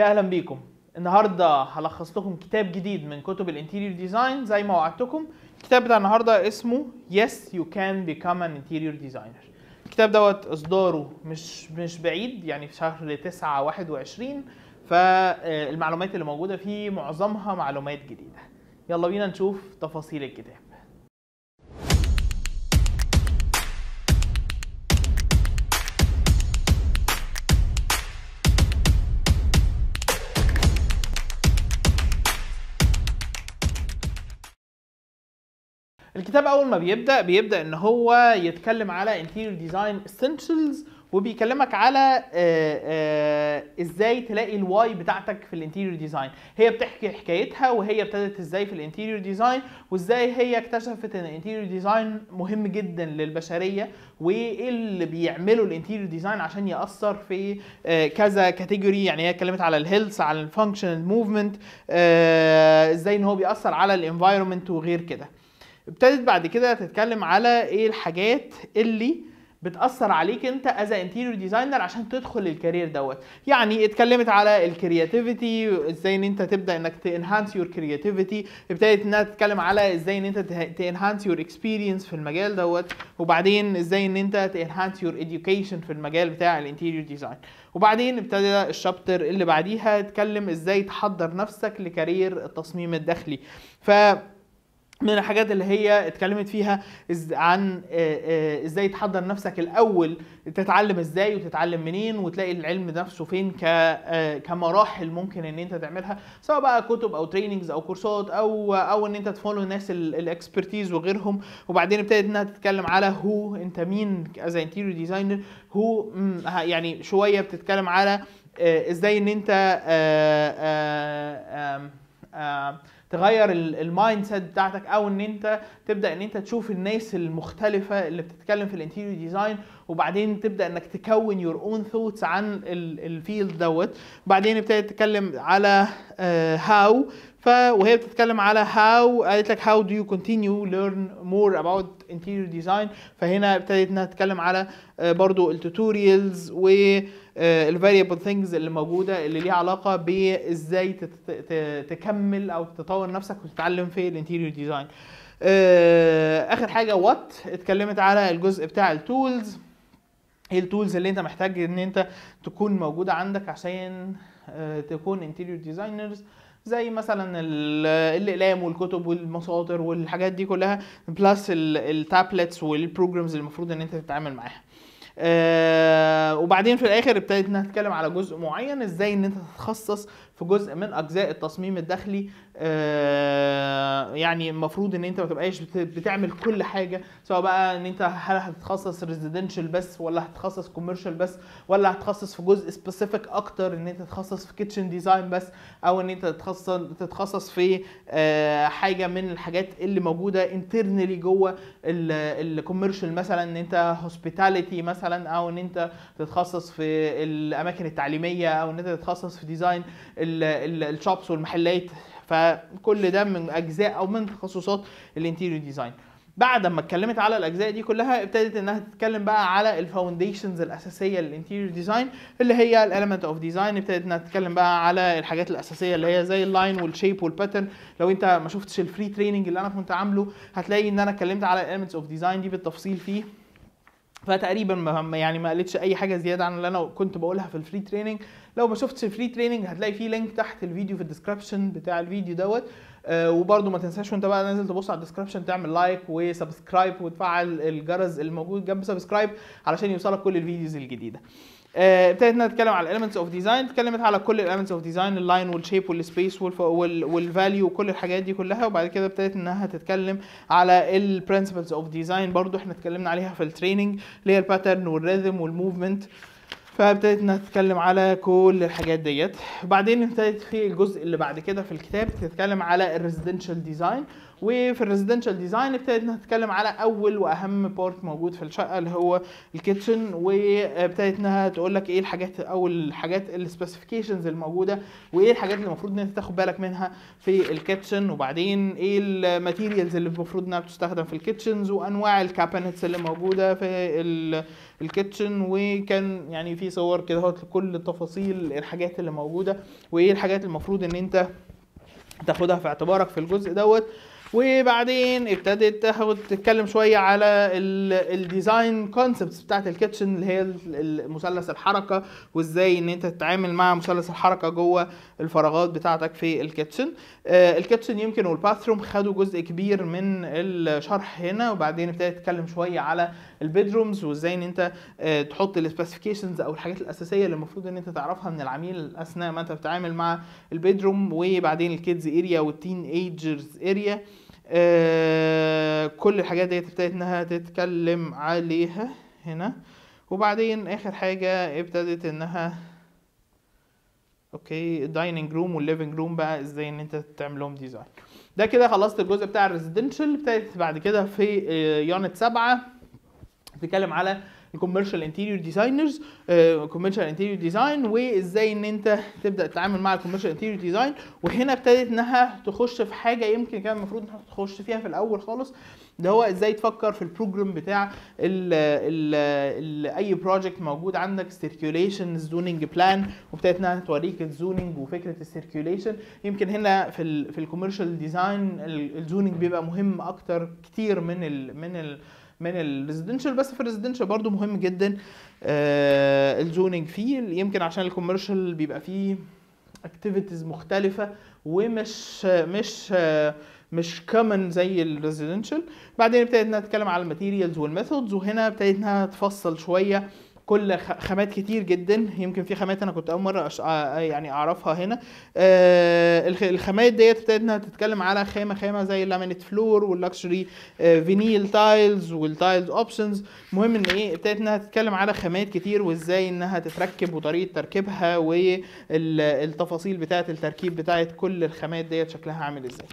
يا اهلا بيكم النهارده هلخص لكم كتاب جديد من كتب الانتيريور ديزاين زي ما وعدتكم الكتاب بتاع النهارده اسمه يس يو كان بيكام ان انتيريور ديزاينر الكتاب دوت اصداره مش مش بعيد يعني في شهر 9 21 فالمعلومات اللي موجوده فيه معظمها معلومات جديده يلا بينا نشوف تفاصيل الكتاب الكتاب اول ما بيبدا بيبدا ان هو يتكلم على انتيريور ديزاين اسينشلز وبيكلمك على آه، آه، ازاي تلاقي الواي بتاعتك في الانتيريور ديزاين هي بتحكي حكايتها وهي ابتدت ازاي في الانتيريور ديزاين وازاي هي اكتشفت ان الانتيريور ديزاين مهم جدا للبشريه وايه اللي بيعمله الانتيريور ديزاين عشان ياثر في آه، كذا كاتيجوري يعني هي اتكلمت على الهيلث على الفانكشنال موفمنت ازاي ان هو بياثر على الانفايرمنت وغير كده ابتدت بعد كده تتكلم على ايه الحاجات اللي بتاثر عليك انت از انتيريور ديزاينر عشان تدخل الكارير دوت يعني اتكلمت على الكرياتيفيتي ازاي ان انت تبدا انك تنهانس يور كرياتيفيتي ابتدت انها تتكلم على ازاي ان انت تنهانس يور اكسبيرينس في المجال دوت وبعدين ازاي ان انت تنهانس يور اديوكيشن في المجال بتاع الانتيريور ديزاين وبعدين ابتدى الشابتر اللي بعديها اتكلم ازاي تحضر نفسك لكارير التصميم الداخلي ف من الحاجات اللي هي اتكلمت فيها عن ازاي تحضر نفسك الاول تتعلم ازاي وتتعلم منين وتلاقي العلم نفسه فين كمراحل ممكن ان انت تعملها سواء بقى كتب او تريننجز او كورسات او او ان انت تفولو الناس الاكسبرتيز وغيرهم وبعدين ابتدت انها تتكلم على هو انت مين از انتيريور ديزاينر هو يعني شويه بتتكلم على ازاي ان انت آآ آآ آآ آه، تغير المايند سيت بتاعتك او ان انت تبدا ان انت تشوف الناس المختلفه اللي بتتكلم في الانتيريو ديزاين وبعدين تبدا انك تكون يور اون ثوتس عن الفيلد دوت بعدين ابتدت تتكلم على هاو آه، ف وهي بتتكلم على هاو قالت لك هاو دو يو كونتينيو ليرن مور اباوت انتيريور ديزاين فهنا ابتدت انها تتكلم على آه، برضو التوتوريالز والفاريبل ثينجز اللي موجوده اللي ليها علاقه بازاي تكمل او تطور نفسك وتتعلم في الانتيريور آه، ديزاين اخر حاجه وات اتكلمت على الجزء بتاع التولز ايه التولز اللي انت محتاج ان انت تكون موجوده عندك عشان آه، تكون انتيريور ديزاينرز آه زي مثلا الاقلام والكتب والمصادر والحاجات دي كلها بلس التابلتس والبروجرامز اللي المفروض ان انت تتعامل معاها آه، وبعدين في الاخر ابتديت انها تتكلم على جزء معين ازاي ان انت تتخصص في جزء من اجزاء التصميم الداخلي آه، يعني المفروض ان انت ما تبقاش بتعمل كل حاجه سواء بقى ان انت هل هتتخصص ريزيدنشال بس ولا هتتخصص كوميرشال بس ولا هتتخصص في جزء سبيسيفيك اكتر ان انت تتخصص في كيتشن ديزاين بس او ان انت تتخصص تتخصص في آه، حاجه من الحاجات اللي موجوده انترنالي جوه الكوميرشال مثلا ان انت هوسبيتاليتي مثلا مثلا او ان انت تتخصص في الاماكن التعليميه او ان انت تتخصص في ديزاين الشوبس والمحلات فكل ده من اجزاء او من تخصصات الانتيريو ديزاين بعد ما اتكلمت على الاجزاء دي كلها ابتدت انها تتكلم بقى على الفاونديشنز الاساسيه للانتيريو ديزاين اللي هي الاليمنت اوف ديزاين ابتدت انها تتكلم بقى على الحاجات الاساسيه اللي هي زي اللاين والشيب والباترن لو انت ما شفتش الفري تريننج اللي انا كنت عامله هتلاقي ان انا اتكلمت على الاليمنتس اوف ديزاين دي بالتفصيل فيه فتقريبا ما يعني ما قالتش اي حاجه زياده عن اللي انا كنت بقولها في الفري تريننج لو ما شفتش الفري تريننج هتلاقي فيه لينك تحت الفيديو في الديسكربشن بتاع الفيديو دوت آه، وبرده ما تنساش وانت بقى نازل تبص على الديسكربشن تعمل لايك وسبسكرايب وتفعل الجرس الموجود جنب سبسكرايب علشان يوصلك كل الفيديوز الجديده آه، ابتدت انها تتكلم على الاليمنتس اوف ديزاين اتكلمت على كل الاليمنتس اوف ديزاين اللاين والشيب والسبيس والفاليو وكل الحاجات دي كلها وبعد كده ابتدت انها تتكلم على البرنسبلز اوف ديزاين برضو احنا اتكلمنا عليها في التريننج اللي هي الباترن والريزم والموفمنت فابتدت انها تتكلم على كل الحاجات ديت وبعدين ابتدت في الجزء اللي بعد كده في الكتاب تتكلم على الريزيدنشال ديزاين وفي الريزيدنشال ديزاين ابتدينا نتكلم على اول واهم بارت موجود في الشقه اللي هو الكيتشن وابتدت انها تقول لك ايه الحاجات او الحاجات السبيسيفيكيشنز الموجوده وايه الحاجات اللي المفروض ان انت تاخد بالك منها في الكيتشن وبعدين ايه الماتيريالز اللي المفروض انها بتستخدم في الكيتشنز وانواع الكابينتس اللي موجوده في الكيتشن وكان يعني في صور كده اهوت لكل التفاصيل الحاجات اللي موجوده وايه الحاجات المفروض ان انت تاخدها في اعتبارك في الجزء دوت وبعدين ابتدت تاخد تتكلم شويه على الديزاين كونسبتس بتاعت الكيتشن اللي هي مثلث الحركه وازاي ان انت تتعامل مع مثلث الحركه جوه الفراغات بتاعتك في الكيتشن آه الكيتشن يمكن والباثروم خدوا جزء كبير من الشرح هنا وبعدين ابتدت تتكلم شويه على البيدرومز وازاي ان انت آه تحط السبيسيفيكيشنز او الحاجات الاساسيه اللي المفروض ان انت تعرفها من العميل اثناء ما انت بتتعامل مع البيدروم وبعدين الكيدز اريا والتين ايجرز اريا آه، كل الحاجات ديت ابتدت انها تتكلم عليها هنا وبعدين اخر حاجه ابتدت انها اوكي الدايننج روم والليفنج روم بقى ازاي ان انت تعملهم ديزاين ده كده خلصت الجزء بتاع الريزيدنشال ابتدت بعد كده في يونت آه، سبعة بتتكلم على الكوميرشال انتيريور ديزاينرز كوميرشال انتيريور ديزاين وازاي ان انت تبدا تتعامل مع الكوميرشال انتيريور ديزاين وهنا ابتدت انها تخش في حاجه يمكن كان المفروض انها تخش فيها في الاول خالص ده هو ازاي تفكر في البروجرام بتاع الـ الـ الـ اي بروجكت موجود عندك سيركيوليشن زوننج بلان وابتدت انها توريك الزوننج وفكره السيركيوليشن يمكن هنا في الـ في الكوميرشال ديزاين الزوننج بيبقى مهم اكتر كتير من الـ من الـ من الريزيدنشال بس في الريزيدنشال برضو مهم جدا آه الزوننج فيه يمكن عشان الكوميرشال بيبقى فيه اكتيفيتيز مختلفه ومش مش آه مش كومن زي الريزيدنشال بعدين ابتديت انها تتكلم على الماتيريالز والميثودز وهنا ابتديت انها تفصل شويه كل خامات كتير جدا يمكن في خامات انا كنت اول مره أش... يعني اعرفها هنا آه الخامات ديت ابتدت انها تتكلم على خامه خامه زي اللامينت فلور واللكشري آه فينيل تايلز والتايلز اوبشنز المهم ان ايه ابتدت انها تتكلم على خامات كتير وازاي انها تتركب وطريقه تركيبها والتفاصيل بتاعه التركيب بتاعه كل الخامات ديت شكلها عامل ازاي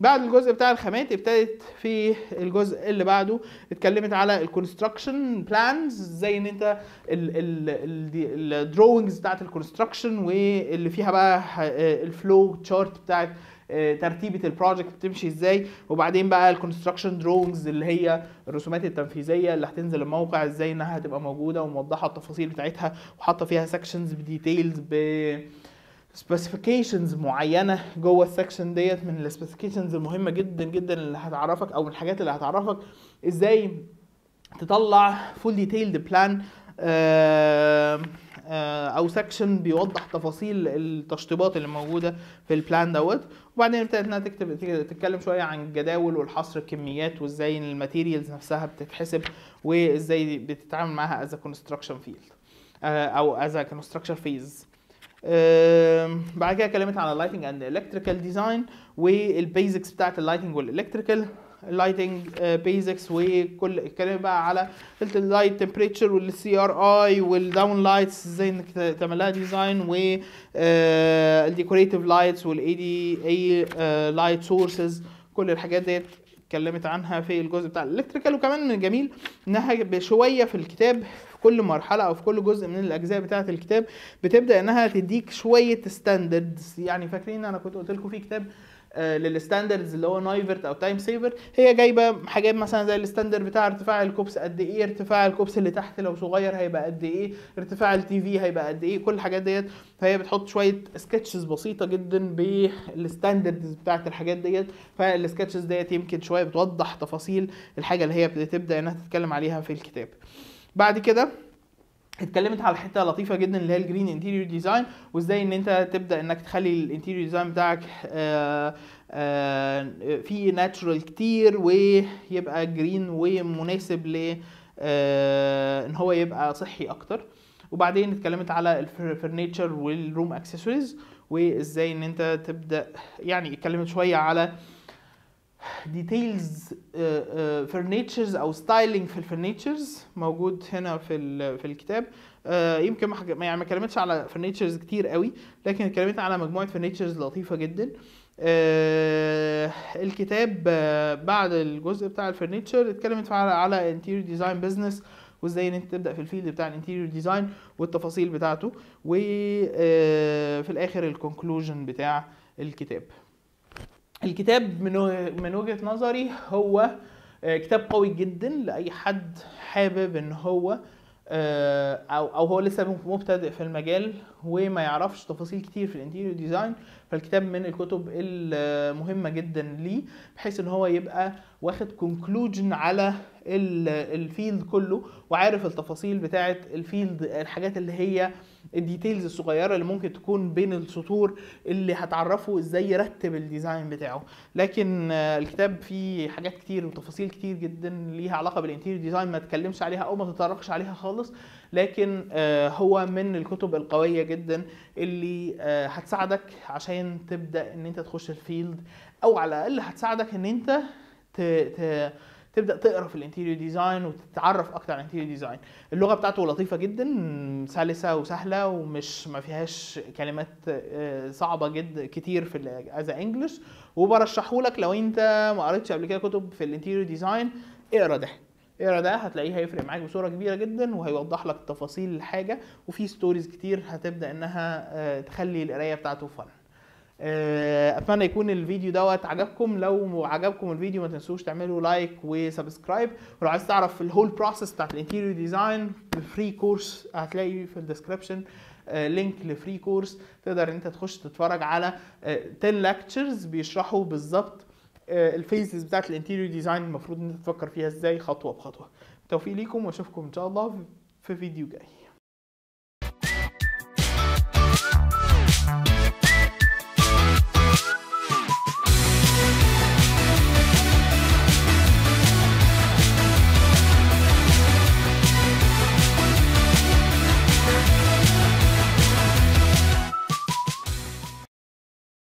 بعد الجزء بتاع الخامات ابتدت في الجزء اللي بعده اتكلمت على الكونستراكشن بلانز زي ان انت الدروينجز بتاعت الكونستراكشن واللي فيها بقى آه، الفلو تشارت بتاعت آه، ترتيبه البروجكت بتمشي ازاي وبعدين بقى الكونستراكشن دروينجز اللي هي الرسومات التنفيذيه اللي هتنزل الموقع ازاي انها هتبقى موجوده وموضحه التفاصيل بتاعتها وحاطه فيها سكشنز بديتيلز ب سبيسيفيكيشنز معينه جوه السكشن ديت من السبيسيفيكيشنز المهمه جدا جدا اللي هتعرفك او من الحاجات اللي هتعرفك ازاي تطلع فول ديتيلد بلان او سكشن بيوضح تفاصيل التشطيبات اللي موجوده في البلان دوت وبعدين ابتدت انها تكتب تتكلم شويه عن الجداول والحصر الكميات وازاي الماتيريالز نفسها بتتحسب وازاي بتتعامل معاها از كونستراكشن فيلد او از كونستراكشن فيز بعد كده اتكلمت على اللايتنج اند الكتريكال ديزاين والبيزكس بتاعت اللايتنج والالكتريكال اللايتنج بيزكس وكل الكلام بقى على اللايت تمبريتشر والسي ار اي والداون لايتس ازاي انك تعملها ديزاين و الديكوريتيف لايتس والاي دي اي لايت سورسز كل الحاجات ديت اتكلمت عنها في الجزء بتاع الالكتريكال وكمان من الجميل انها بشويه في الكتاب كل مرحله او في كل جزء من الاجزاء بتاعه الكتاب بتبدا انها تديك شويه ستاندردز يعني فاكرين انا كنت قلت لكم في كتاب آه، للستاندردز اللي هو نايفرت او تايم سيفر هي جايبه حاجات مثلا زي الستاندرد بتاع ارتفاع الكوبس قد ايه ارتفاع الكوبس اللي تحت لو صغير هيبقى قد ايه ارتفاع التي في هيبقى قد ايه كل الحاجات ديت فهي بتحط شويه سكتشز بسيطه جدا بالستاندردز بتاعت الحاجات ديت فالسكتشز ديت يمكن شويه بتوضح تفاصيل الحاجه اللي هي بتبدا انها تتكلم عليها في الكتاب بعد كده اتكلمت على حته لطيفه جدا اللي هي الجرين انتيريور ديزاين وازاي ان انت تبدا انك تخلي الانتيريور ديزاين بتاعك آه، آه، فيه ناتشرال كتير ويبقى جرين ومناسب ل آه، ان هو يبقى صحي اكتر وبعدين اتكلمت على الفرنيتشر والروم اكسسوارز وازاي ان انت تبدا يعني اتكلمت شويه على آه ديتيلز فرنيتشرز uh, uh, او ستايلنج في الفرنيتشرز موجود هنا في في الكتاب uh, يمكن ما يعني ما اتكلمتش على فرنيتشرز كتير قوي لكن اتكلمت على مجموعه فرنيتشرز لطيفه جدا الكتاب بعد الجزء بتاع الفرنيتشر اتكلمت على على انتيريو ديزاين بزنس وازاي ان انت تبدا في الفيلد بتاع الانتيريور ديزاين والتفاصيل بتاعته وفي الاخر الكونكلوجن بتاع الكتاب الكتاب من وجهه نظري هو آه، كتاب قوي جدا لاي حد حابب ان هو آه، او او هو لسه مبتدئ في المجال وما يعرفش تفاصيل كتير في الانتيريور ديزاين فالكتاب من الكتب المهمه جدا ليه بحيث ان هو يبقى واخد كونكلوجن على الفيلد كله وعارف التفاصيل بتاعه الفيلد الحاجات اللي هي الديتيلز الصغيره اللي ممكن تكون بين السطور اللي هتعرفه ازاي يرتب الديزاين بتاعه لكن الكتاب فيه حاجات كتير وتفاصيل كتير جدا ليها علاقه بالانتيريور ديزاين ما اتكلمش عليها او ما تطرقش عليها خالص لكن آه، هو من الكتب القويه جدا اللي آه، هتساعدك عشان تبدا ان انت تخش الفيلد او على الاقل هتساعدك ان انت ت... ت... تبدا تقرا في الانتيريو ديزاين وتتعرف اكتر على الانتيريو ديزاين اللغه بتاعته لطيفه جدا سلسه وسهله ومش ما فيهاش كلمات آه، صعبه جدا كتير في از انجلش وبرشحه لك لو انت ما قريتش قبل كده كتب في الانتيريو ديزاين اقرا ده اقرا ده هتلاقيه هيفرق معاك بصوره كبيره جدا وهيوضح لك تفاصيل الحاجه وفي ستوريز كتير هتبدا انها آه، تخلي القرايه بتاعته فن آه، اتمنى يكون الفيديو دوت عجبكم لو عجبكم الفيديو ما تنسوش تعملوا لايك وسبسكرايب ولو عايز تعرف الهول بروسيس بتاعت الانتيريو ديزاين فري كورس هتلاقي في الديسكربشن لينك لفري كورس تقدر انت تخش تتفرج على 10 آه، لكتشرز بيشرحوا بالظبط آه، الفيزز بتاعت الانتيريو ديزاين المفروض ان انت تفكر فيها ازاي خطوه بخطوه توفيق ليكم واشوفكم ان شاء الله في فيديو جاي